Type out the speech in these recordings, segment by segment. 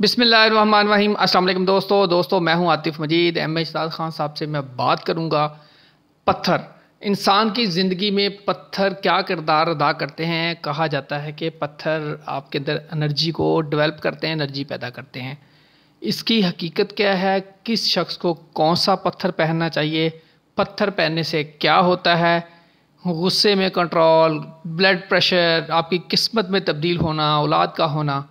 बिसमीम अल्लाम दोस्तों दोस्तों मैं हूं आतिफ मजीद एम ए शाद खान साहब से मैं बात करूंगा पत्थर इंसान की ज़िंदगी में पत्थर क्या किरदार अदा करते हैं कहा जाता है कि पत्थर आपके अंदर एनर्जी को डेवलप करते हैं एनर्जी पैदा करते हैं इसकी हकीकत क्या है किस शख्स को कौन सा पत्थर पहनना चाहिए पत्थर पहनने से क्या होता है गुस्से में कंट्रोल ब्लड प्रेशर आपकी किस्मत में तब्दील होना औलाद का होना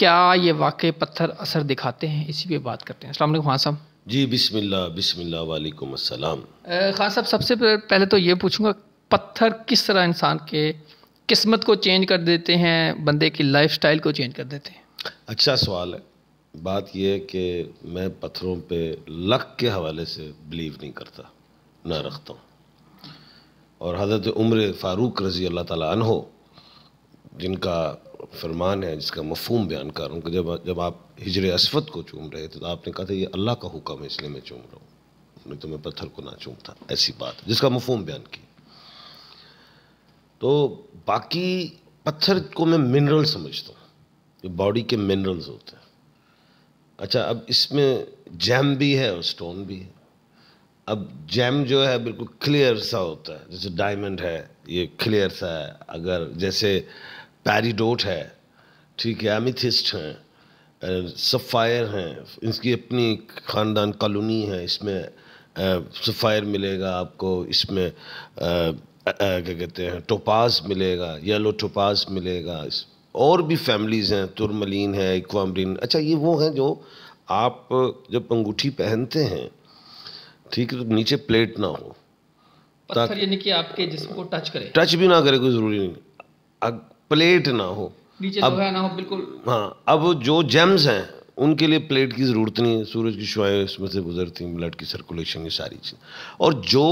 क्या ये वाकई पत्थर असर दिखाते हैं इसी पे बात करते हैं असल खान साहब जी बिस्मिल्लाह बिस्मिल्लाह वालेकुम अस्सलाम खान साहब सबसे पहले तो ये पूछूंगा पत्थर किस तरह इंसान के किस्मत को चेंज कर देते हैं बंदे की स्टाइल को चेंज कर देते हैं अच्छा सवाल है बात यह है कि मैं पत्थरों पे लक के हवाले से बिलीव नहीं करता ना रखता हूँ और हज़रत उम्र फ़ारूक रज़ी अल्लाह ताला हो जिनका फरमान है जिसका मफहम बयान कर कि जब जब आप हिजर असफत को चूम रहे थे तो आपने कहा था ये अल्लाह का हुक्म है इसलिए मैं चूम रहा हूँ नहीं तो मैं पत्थर को ना चूमता ऐसी बात जिसका मफहम बयान किया तो बाकी पत्थर को मैं मिनरल समझता हूँ जो बॉडी के मिनरल्स होते हैं अच्छा अब इसमें जैम भी है और स्टोन भी है अब जैम जो है बिल्कुल क्लियर सा होता है जैसे डायमंड है ये क्लियर सा है अगर जैसे पैरीडोट है ठीक है एमिथिस्ट हैं सफ़ायर हैं इसकी अपनी ख़ानदान कॉलोनी है इसमें सफ़ायर मिलेगा आपको इसमें क्या कहते हैं टोपास मिलेगा येलो टोपास मिलेगा इस और भी फैमिलीज़ हैं तुरमलिन है इक्वामरिन अच्छा ये वो हैं जो आप जब अंगूठी पहनते हैं ठीक है तो नीचे प्लेट ना हो यानी कि आपके जिसम को टच करे टच भी ना करे कोई ज़रूरी नहीं प्लेट ना हो नीचे अब, ना हो बिल्कुल हाँ अब जो जेम्स हैं उनके लिए प्लेट की ज़रूरत नहीं है सूरज की शुआएँ इसमें से गुजरती हैं ब्लड की सर्कुलेशन की सारी चीज़ और जो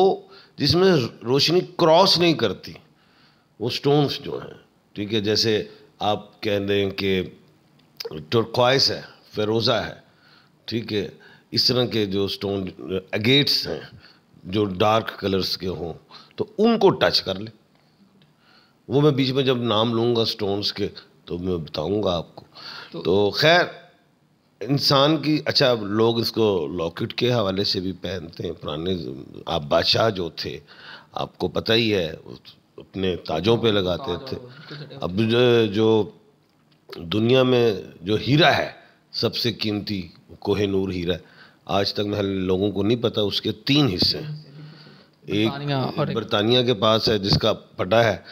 जिसमें रोशनी क्रॉस नहीं करती वो स्टोन्स जो हैं ठीक है जैसे आप कह दें कि टर्कवाइस है फेरोज़ा है ठीक है इस तरह के जो स्टोन एगेट्स हैं जो डार्क कलर्स के हों तो उनको टच कर ले वो मैं बीच में जब नाम लूँगा स्टोन्स के तो मैं बताऊँगा आपको तो, तो खैर इंसान की अच्छा लोग इसको लॉकेट के हवाले से भी पहनते हैं पुराने आप बादशाह जो थे आपको पता ही है अपने ताजों पे लगाते थे तो अब जो दुनिया में जो हीरा है सबसे कीमती कोहे नूर हीरा आज तक मैं लोगों को नहीं पता उसके तीन हिस्से हैं एक बरतानिया के पास है जिसका पटा है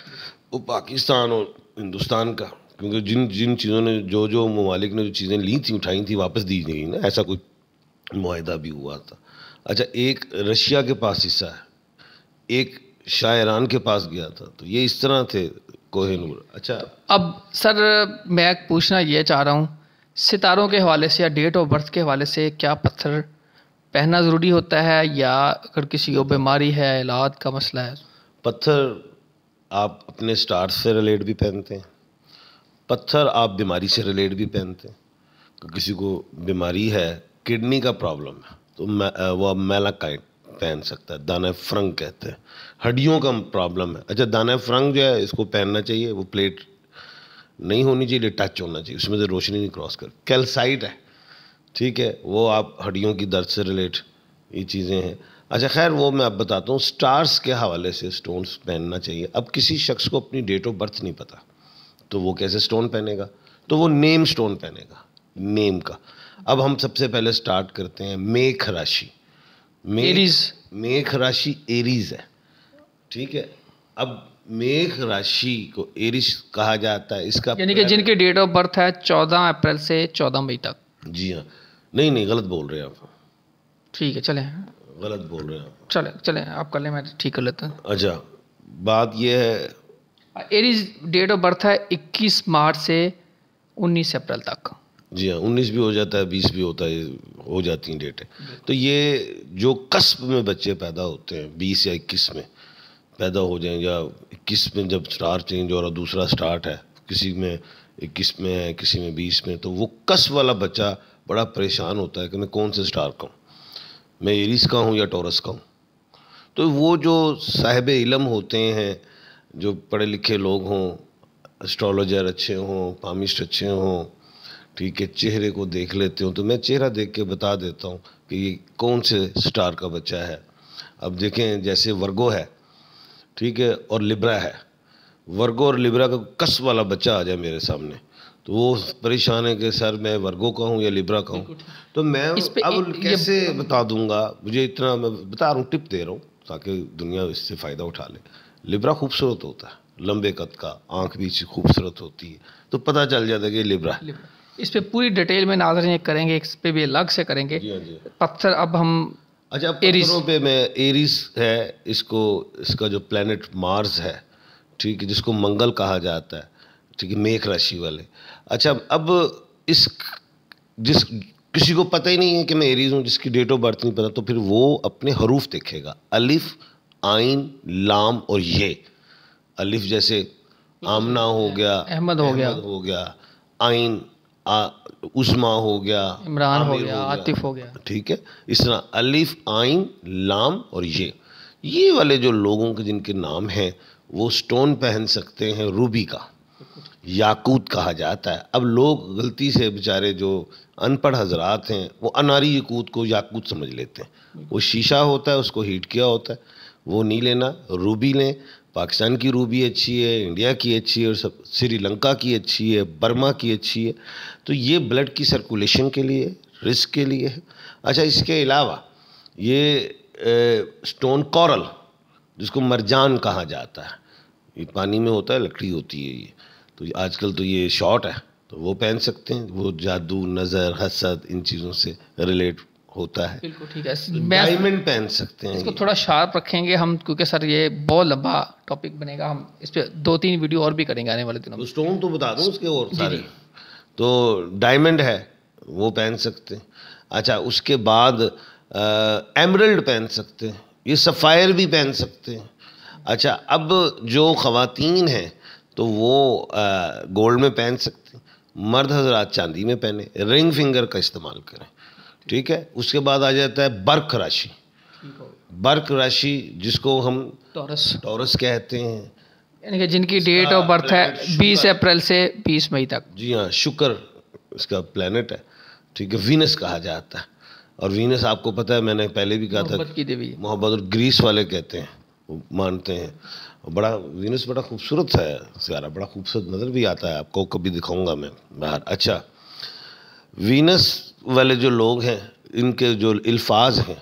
वो पाकिस्तान और हिंदुस्तान का क्योंकि जिन जिन चीज़ों ने जो जो ममालिक ने जो चीज़ें ली थी उठाई थी वापस दी गई ना ऐसा कोई माहा भी हुआ था अच्छा एक रशिया के पास हिस्सा है एक शायरान के पास गया था तो ये इस तरह थे कोहनूर अच्छा अब सर मैं पूछना ये चाह रहा हूँ सितारों के हवाले से या डेट ऑफ बर्थ के हवाले से क्या पत्थर पहनना ज़रूरी होता है या अगर किसी को बीमारी है इलाज का मसला है पत्थर आप अपने स्टार्स से रिलेट भी पहनते हैं पत्थर आप बीमारी से रिलेट भी पहनते हैं किसी को बीमारी है किडनी का प्रॉब्लम है तो मैं वह का पहन सकता है दाना फ्रंग कहते हैं हड्डियों का प्रॉब्लम है अच्छा दाना फ्रंग जो है इसको पहनना चाहिए वो प्लेट नहीं होनी चाहिए टच होना चाहिए उसमें से रोशनी नहीं क्रॉस कर कैल्साइट है ठीक है वो आप हड्डियों की दर्द से रिलेट ये चीज़ें हैं अच्छा खैर वो मैं अब बताता हूँ स्टार्स के हवाले से स्टोन्स पहनना चाहिए अब किसी शख्स को अपनी डेट ऑफ बर्थ नहीं पता तो वो कैसे स्टोन पहनेगा तो वो नेम स्टोन पहनेगा नेम का अब हम सबसे पहले स्टार्ट करते हैं मेघ राशि मेरीज मेघ राशि एरीज है ठीक है अब मेघ राशि को एरिस कहा जाता है इसका यानी कि जिनकी डेट ऑफ बर्थ है चौदह अप्रैल से चौदह मई तक जी हाँ नहीं नहीं गलत बोल रहे हैं आप ठीक है चले गलत बोल रहे हैं चले चले आप कर ले मैं ठीक कर लेता हूँ अच्छा बात यह है एरीज डेट ऑफ बर्थ है 21 मार्च से 19 अप्रैल तक जी हाँ उन्नीस भी हो जाता है बीस भी होता है हो जाती हैं डेटें तो ये जो कस्ब में बच्चे पैदा होते हैं बीस या इक्कीस में पैदा हो जाएं या इक्कीस में जब स्टार चेंज हो रहा दूसरा स्टार्ट है किसी में इक्कीस में है किसी में बीस में तो वो कस्ब वाला बच्चा बड़ा परेशान होता है कि मैं कौन से स्टार कहूँ मैं एरिस का हूँ या टॉरस का हूँ तो वो जो साहब इलम होते हैं जो पढ़े लिखे लोग हों एस्ट्रोलॉजर अच्छे हों पामिस्ट अच्छे हों ठीक है चेहरे को देख लेते हूँ तो मैं चेहरा देख के बता देता हूँ कि ये कौन से स्टार का बच्चा है अब देखें जैसे वर्गो है ठीक है और लिब्रा है वर्गो और लिब्रा का कस वाला बच्चा आ जाए मेरे सामने तो वो परेशान है कि सर मैं वर्गो का हूँ या लिब्रा का हूँ तो मैं अब कैसे बता दूंगा मुझे इतना मैं बता रहा हूँ टिप दे रहा हूँ ताकि दुनिया इससे फ़ायदा उठा ले लिब्रा खूबसूरत होता है लंबे कद का आंख भी खूबसूरत होती है तो पता चल जाता है कि लिब्रा है इस पर पूरी डिटेल में नाजर ये करेंगे इस पर भी अलग से करेंगे हाँ, हाँ। पत्थर अब हम अच्छा पत्थरों पे मैं एरिस है इसको इसका जो प्लेनेट मार्स है ठीक है जिसको मंगल कहा जाता है ठीक है मेघ राशि वाले अच्छा अब इस जिस किसी को पता ही नहीं है कि मैं एरीज हूँ जिसकी डेट ऑफ बर्थ नहीं पता तो फिर वो अपने हरूफ देखेगा अलिफ आइन लाम और ये अलिफ जैसे आमना हो गया अहमद हो गया हो गया आइन उस्मा हो गया इमरान हो गया आतिफ हो गया ठीक है इस तरह अलिफ आइन लाम और ये ये वाले जो लोगों के जिनके नाम हैं वो स्टोन पहन सकते हैं रूबी का याकूत कहा जाता है अब लोग गलती से बेचारे जो अनपढ़ हजरात हैं वो अनारी यकूत को याकूत समझ लेते हैं वो शीशा होता है उसको हीट किया होता है वो नहीं लेना रूबी लें पाकिस्तान की रूबी अच्छी है इंडिया की अच्छी है और सब श्रीलंका की अच्छी है बर्मा की अच्छी है तो ये ब्लड की सर्कुलेशन के लिए रिस्क के लिए है अच्छा इसके अलावा ये ए, स्टोन कॉरल जिसको मरजान कहा जाता है ये पानी में होता है लकड़ी होती है ये तो आजकल तो ये शॉर्ट है तो वो पहन सकते हैं वो जादू नज़र हसद इन चीज़ों से रिलेट होता है बिल्कुल ठीक है डायमंड तो पहन सकते हैं इसको थोड़ा शार्प रखेंगे हम क्योंकि सर ये बहुत लंबा टॉपिक बनेगा हम इस पर दो तीन वीडियो और भी करेंगे आने वाले दिनों में स्टोन तो, तो बता दो उसके और सारे तो डायमंड है वो पहन सकते हैं अच्छा उसके बाद एमरल्ड पहन सकते हैं ये सफ़ायर भी पहन सकते हैं अच्छा अब जो खातन हैं तो वो गोल्ड में पहन सकते मर्द हजरात चांदी में पहने रिंग फिंगर का इस्तेमाल करें ठीक है उसके बाद आ जाता है बर्क राशि बर्क राशि जिसको हम टॉरस टॉरस कहते हैं यानी कि जिनकी डेट ऑफ बर्थ है बीस अप्रैल से बीस मई तक जी हाँ शुक्र इसका प्लानट है ठीक है वीनस कहा जाता है और वीनस आपको पता है मैंने पहले भी कहा था मोहब्बत और ग्रीस वाले कहते हैं मानते हैं बड़ा वीनस बड़ा खूबसूरत सा है सियारा बड़ा खूबसूरत नज़र भी आता है आपको कभी दिखाऊंगा मैं बाहर अच्छा वीनस वाले जो लोग हैं इनके जो अल्फाज हैं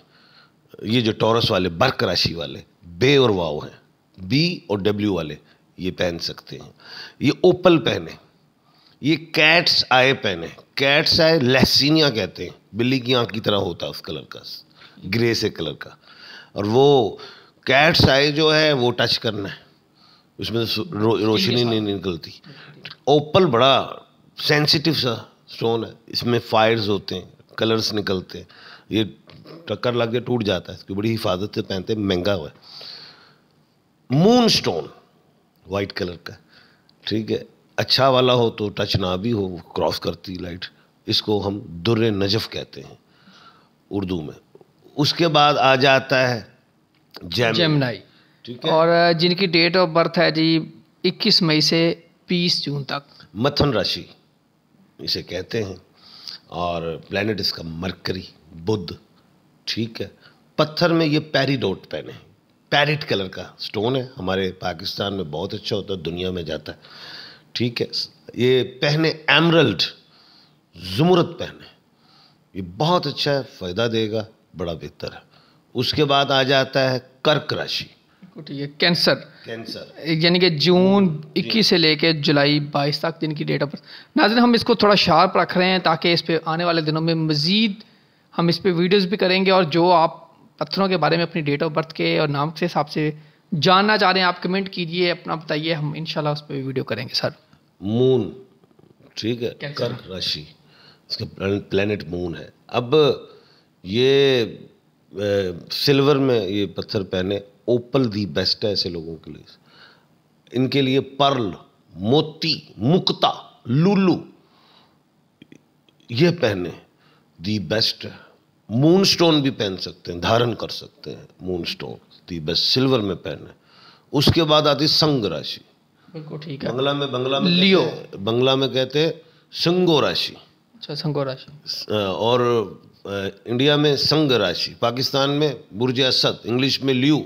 ये जो टॉरस वाले बर्क राशि वाले बे और वाओ हैं बी और डब्ल्यू वाले ये पहन सकते हैं ये ओपल पहने ये कैट्स आए पहने कैट्स आए लहसिनिया कहते हैं बिल्ली की आँख की तरह होता है उस कलर का ग्रे से कलर का और वो कैट साइज जो है वो टच करना है उसमें तो रो, रोशनी नहीं निकलती ओपल बड़ा सेंसिटिव सा स्टोन है इसमें फायर्स होते हैं कलर्स निकलते हैं ये टक्कर लग के टूट जाता है इसकी बड़ी हिफाजत से पहनते महंगा हुआ है मून स्टोन वाइट कलर का ठीक है अच्छा वाला हो तो टच ना भी हो क्रॉस करती लाइट इसको हम दुर्र नजफ़ कहते हैं उर्दू में उसके बाद आ जाता है जेमनाई ठीक है और जिनकी डेट ऑफ बर्थ है जी 21 मई से 20 जून तक मथुन राशि इसे कहते हैं और प्लेनेट इसका मरकरी बुद्ध ठीक है पत्थर में ये पैरीडोट पहने पैरिट कलर का स्टोन है हमारे पाकिस्तान में बहुत अच्छा होता है दुनिया में जाता है ठीक है ये पहने एमरल्ड जुमरत पहने ये बहुत अच्छा है फ़ायदा देगा बड़ा बेहतर है उसके बाद आ जाता है कर्क राशि ठीक है कैंसर कैंसर यानी कि जून 21 से लेकर जुलाई 22 तक दिन की डेट ऑफ बर्थ नाजन हम इसको थोड़ा शार्प रख रहे हैं ताकि इस पर आने वाले दिनों में मज़ीद हम इस पर वीडियोज़ भी करेंगे और जो आप पत्थरों के बारे में अपनी डेट ऑफ बर्थ के और नाम के हिसाब से जानना चाह रहे हैं आप कमेंट कीजिए अपना बताइए हम इन उस पर वीडियो करेंगे सर मून ठीक है कर्क राशि उसका प्लानट मून है अब ये सिल्वर में ये पत्थर पहने ओपल दी बेस्ट है ऐसे लोगों के लिए इनके लिए पर्ल मोती मुक्ता लुलू ये पहने दी बेस्ट मून स्टोन भी पहन सकते हैं धारण कर सकते हैं moon stone the best silver में पहने उसके बाद आती संग राशि बिल्कुल ठीक है बंगला में बंगला में लियो बंगला में कहते हैं संगो राशि अच्छा संगो राशि और इंडिया में संघ राशि पाकिस्तान में बुर्ज असद इंग्लिश में ल्यू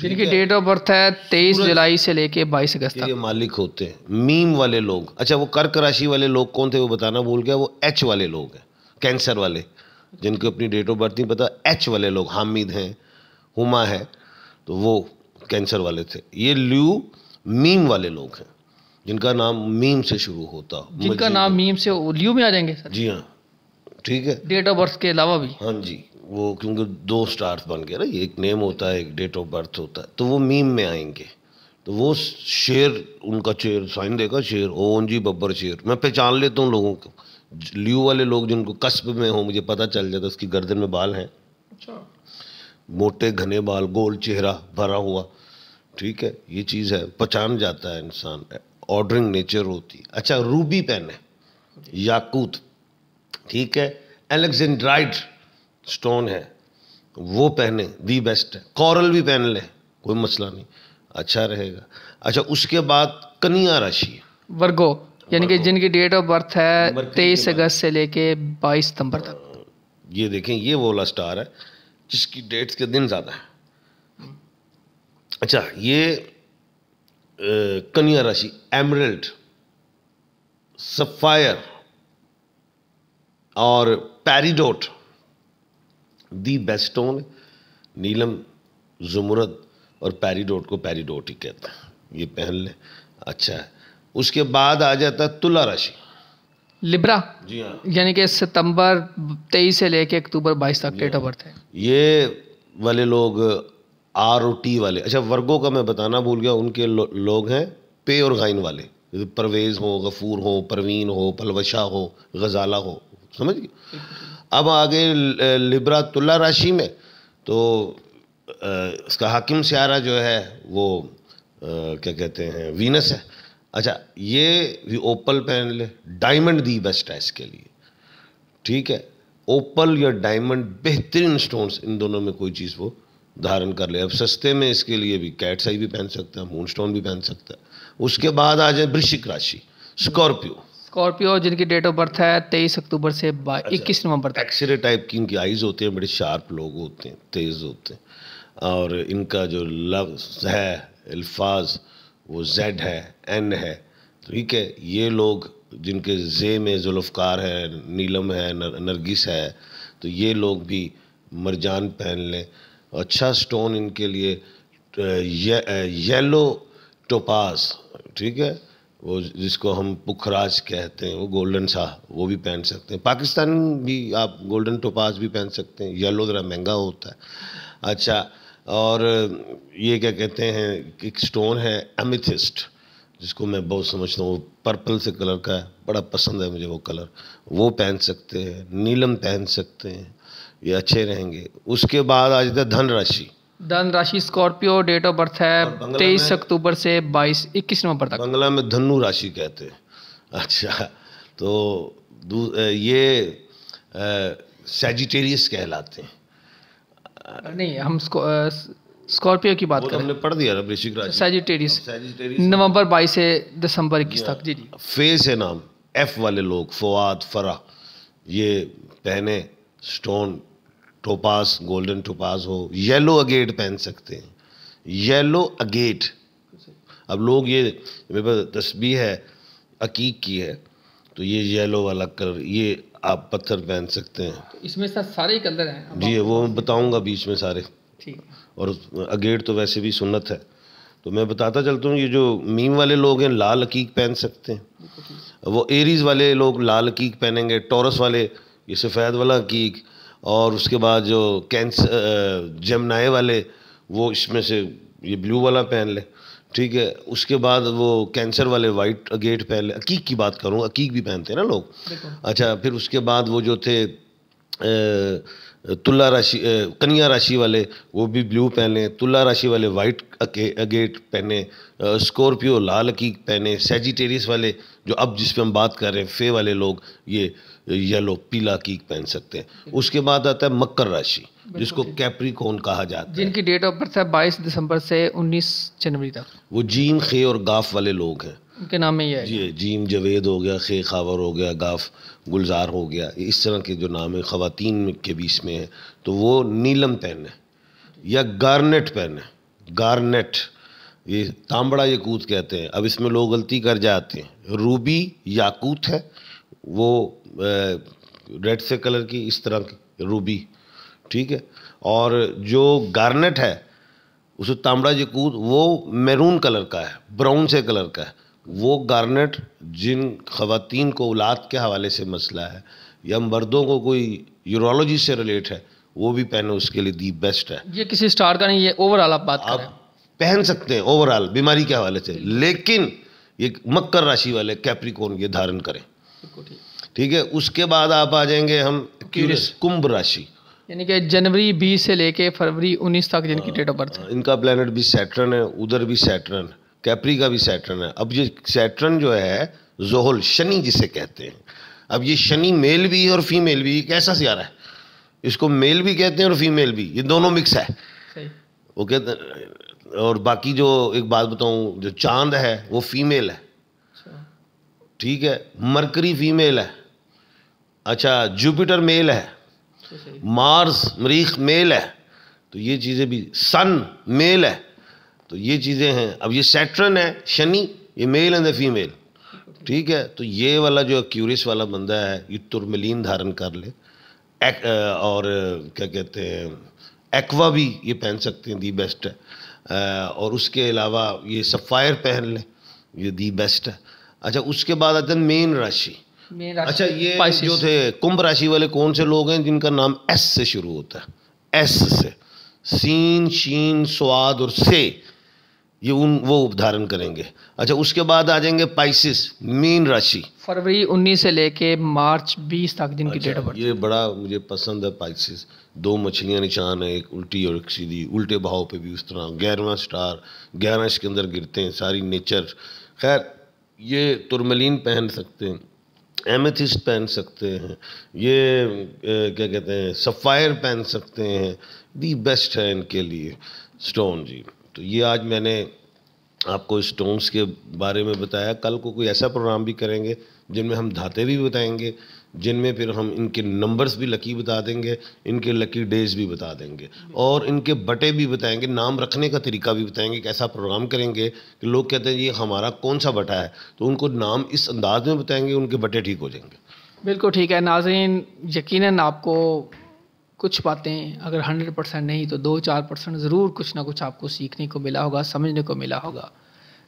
जिनकी डेट ऑफ बर्थ है तेईस जुलाई से लेके बाईस अगस्त तक ये मालिक होते हैं मीम वाले लोग अच्छा वो कर्क राशि वाले लोग कौन थे वो बताना भूल गया वो एच वाले लोग हैं कैंसर वाले जिनको अपनी डेट ऑफ बर्थ नहीं पता एच वाले लोग हामिद हैं हुमा है तो वो कैंसर वाले थे ये ल्यू मीम वाले लोग हैं जिनका नाम मीम से शुरू होता जिनका नाम मीम से लियू में आ जाएंगे सर जी हाँ ठीक है डेट ऑफ बर्थ के अलावा भी हाँ जी वो क्योंकि दो स्टार्स बन गए ना एक नेम होता है एक डेट ऑफ बर्थ होता है तो वो मीम में आएंगे तो वो शेर उनका शेर साइन देगा शेर ओन जी बब्बर शेर मैं पहचान लेता हूँ लोगों को लियू वाले लोग जिनको कस्ब में हो मुझे पता चल जाता उसकी गर्दन में बाल हैं अच्छा मोटे घने बाल गोल चेहरा भरा हुआ ठीक है ये चीज़ है पहचान जाता है इंसान ऑर्डरिंग नेचर होती अच्छा रूबी पेन है याकूत ठीक है एलेक्जेंड्राइड स्टोन है वो पहने दी बेस्ट है कॉरल भी पहन ले कोई मसला नहीं अच्छा रहेगा अच्छा उसके बाद कन्या राशि वर्गो यानी कि जिनकी डेट ऑफ बर्थ है तेईस अगस्त से लेके बाईस सितंबर तक हाँ, ये देखें ये वो वाला स्टार है जिसकी डेट्स के दिन ज़्यादा है अच्छा ये कन्या राशि एमरल्ड सफ़ायर और पैरीडोट दी बेस्टोन नीलम जुमरद और पैरीडोट को पैरीडोट ही कहते हैं ये पहन ले अच्छा है उसके बाद आ जाता है तुला राशि लिब्रा जी हाँ यानी कि सितंबर तेईस से लेके अक्टूबर बाईस तक डेट ऑफ हाँ। बर्थ है ये वाले लोग आर ओ टी वाले अच्छा वर्गों का मैं बताना भूल गया उनके लो, लोग हैं पे और गाइन वाले परवेज़ हो गफूर हो परवीन हो पलवशा हो गजाला हो समझ गए अब आगे लिब्रा तुला राशि में तो इसका हाकिम स्यारा जो है वो क्या कहते हैं वीनस है अच्छा ये भी ओपल पहन ले डायमंड दी बेस्ट है इसके लिए ठीक है ओपल या डायमंड बेहतरीन स्टोन्स इन दोनों में कोई चीज़ वो धारण कर ले अब सस्ते में इसके लिए भी कैट साई भी पहन सकता है मून स्टोन भी पहन सकता है उसके बाद आ जाए वृश्चिक राशि स्कॉर्पियो स्कॉर्पियो जिनकी डेट ऑफ बर्थ है तेईस अक्टूबर से अच्छा। इक्कीस नवंबर तक एक्सरे टाइप की इनकी आइज़ होती है बड़े शार्प लोग होते हैं तेज़ होते हैं और इनका जो लफ्ज़ है अल्फाज वो जेड है एन है ठीक है ये लोग जिनके जे में जुल्फ़कार है नीलम है नर, नरगिस है तो ये लोग भी मरजान पहन लें अच्छा स्टोन इनके लिए ये, येलो टोपास ठीक है वो जिसको हम पुखराज कहते हैं वो गोल्डन शाह वो भी पहन सकते हैं पाकिस्तान भी आप गोल्डन टोपाज भी पहन सकते हैं येलो ज़रा महंगा होता है अच्छा और ये क्या कहते हैं एक स्टोन है एमिथिस्ट जिसको मैं बहुत समझता हूँ पर्पल से कलर का है बड़ा पसंद है मुझे वो कलर वो पहन सकते हैं नीलम पहन सकते हैं ये अच्छे रहेंगे उसके बाद आ जाता है धनराशि धन राशि स्कॉर्पियो डेट ऑफ बर्थ है तेईस अक्टूबर से बाईस इक्कीस नवंबर तक बंगला में धनु राशि कहते हैं अच्छा तो ये सेजिटेरियस कहलाते हैं नहीं हम स्कॉर्पियो की बात तो करें हमने पढ़ दिया ना वृश्चिक राशि सेजिटेरियस नवंबर बाईस से दिसंबर इक्कीस तक जी फेस है नाम एफ वाले लोग फवाद फरा ये पहने स्टोन टोपास गोल्डन टोपास हो येलो अगेट पहन सकते हैं येलो अगेट अब लोग ये मेरे पास तस्वीर है अकीक की है तो ये येलो वाला कलर ये आप पत्थर पहन सकते हैं तो इसमें सारे ही कलर हैं जी वो मैं बताऊंगा बीच में सारे ठीक और अगेट तो वैसे भी सुन्नत है तो मैं बताता चलता हूँ ये जो मीम वाले लोग हैं लाल अकीक पहन सकते हैं वो एरीज़ वाले लोग लाल अकीक पहनेंगे टॉरस वाले ये सफ़ेद वाला अकीक और उसके बाद जो कैंसर जमनाए वाले वो इसमें से ये ब्लू वाला पहन ले ठीक है उसके बाद वो कैंसर वाले वाइट गेट पहन ले अकीक की बात करूँ अकीक भी पहनते हैं ना लोग अच्छा फिर उसके बाद वो जो थे तुला राशि कन्या राशि वाले वो भी ब्लू पहने तुला राशि वाले वाइट गेट पहने स्कॉर्पियो लाल की पहने सेजिटेरियस वाले जो अब जिस पे हम बात कर रहे हैं फे वाले लोग ये येलो पीला कीक पहन सकते हैं उसके बाद आता है मकर राशि जिसको कैप्रिकोन कहा जाता है जिनकी डेट ऑफ बर्थ है बाईस दिसंबर से उन्नीस जनवरी तक वो जीम खे और गाफ वाले लोग हैं उनके नाम में ये जी जीम जवेद हो गया खे खावर हो गया गाफ गुलजार हो गया इस तरह के जो नाम है खातन के बीच में है तो वो नीलम पहने या गारनेट पहने गारनेट ये तांबड़ा यकूत कहते हैं अब इसमें लोग गलती कर जाते हैं रूबी याकूत है वो रेड से कलर की इस तरह की रूबी ठीक है और जो गार्नेट है उसे तांबड़ा यकूत वो मैरून कलर का है ब्राउन से कलर का है वो गार्नेट जिन खातन को औलाद के हवाले से मसला है या मर्दों को कोई यूरोलॉजी से रिलेट है वो भी पहने उसके लिए दी बेस्ट है ये किसी स्टार का नहीं ये ओवरऑल आप बात अब पहन सकते हैं ओवरऑल बीमारी के हवाले से लेकिन ये मकर राशि वाले कैप्रिकोन ये धारण करें ठीक है उसके बाद आप आ जाएंगे हम क्यूरियस कुंभ राशि यानी कि जनवरी 20 से लेके फरवरी 19 तक जिनकी डेट ऑफ बर्थ है हाँ, इनका प्लानट भी सैटर्न है उधर भी सैटर्न कैप्री का भी सैटर्न है अब ये सैटर्न जो है जोहल शनि जिसे कहते हैं अब ये शनि मेल भी और फीमेल भी कैसा सियारा है इसको मेल भी कहते हैं और फीमेल भी ये दोनों मिक्स है वो कहते हैं और बाकी जो एक बात बताऊं जो चांद है वो फीमेल है अच्छा। ठीक है मरकरी फीमेल है अच्छा जुपिटर मेल है मार्स मरीख मेल है तो ये चीज़ें भी सन मेल है तो ये चीज़ें हैं अब ये सैटर्न है शनि ये मेल एंड फीमेल ठीक है तो ये वाला जो क्यूरियस वाला बंदा है ये तुरमलिन धारण कर ले एक, और क्या कहते हैं एक्वा भी ये पहन सकते हैं दी बेस्ट है और उसके अलावा ये सफ़ायर पहन लें ये दी बेस्ट है अच्छा उसके बाद आते हैं मेन राशि अच्छा ये जो थे कुंभ राशि वाले कौन से लोग हैं जिनका नाम एस से शुरू होता है एस से सीन शीन स्वाद और से ये उन वो धारण करेंगे अच्छा उसके बाद आ जाएंगे पाइसिस मीन राशि फरवरी 19 से लेके मार्च 20 तक दिन अच्छा, की डेट ये बड़ा मुझे पसंद है पाइसिस दो मछलियाँ निशान है एक उल्टी और एक सीधी उल्टे भाव पे भी उस तरह ग्यारहवा स्टार ग्यारह इसके अंदर गिरते हैं सारी नेचर खैर ये तुरमलिन पहन सकते हैं एमेथिस्ट पहन सकते हैं ये ए, क्या कहते हैं सफ़ायर पहन सकते हैं दी बेस्ट है इनके लिए स्टोन जी तो ये आज मैंने आपको स्टोन्स के बारे में बताया कल को कोई ऐसा प्रोग्राम भी करेंगे जिनमें हम धाते भी बताएंगे जिनमें फिर हम इनके नंबर्स भी लकी बता देंगे इनके लकी डेज भी बता देंगे और इनके बटे भी बताएंगे नाम रखने का तरीका भी बताएंगे कैसा प्रोग्राम करेंगे कि लोग कहते हैं ये हमारा कौन सा बटा है तो उनको नाम इस अंदाज में बताएंगे उनके बटे ठीक हो जाएंगे बिल्कुल ठीक है नाजरीन यकीन आपको कुछ बातें अगर हंड्रेड परसेंट नहीं तो दो चार परसेंट ज़रूर कुछ ना कुछ आपको सीखने को मिला होगा समझने को मिला होगा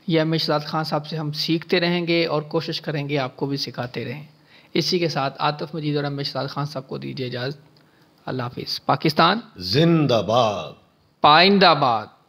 यह हमें खान साहब से हम सीखते रहेंगे और कोशिश करेंगे आपको भी सिखाते रहें इसी के साथ आतफ मजीद और अम्बे खान साहब को दीजिए इजाज़त अल्लाह हाफिज़ पाकिस्तान जिंदाबाद पाइंदाबाद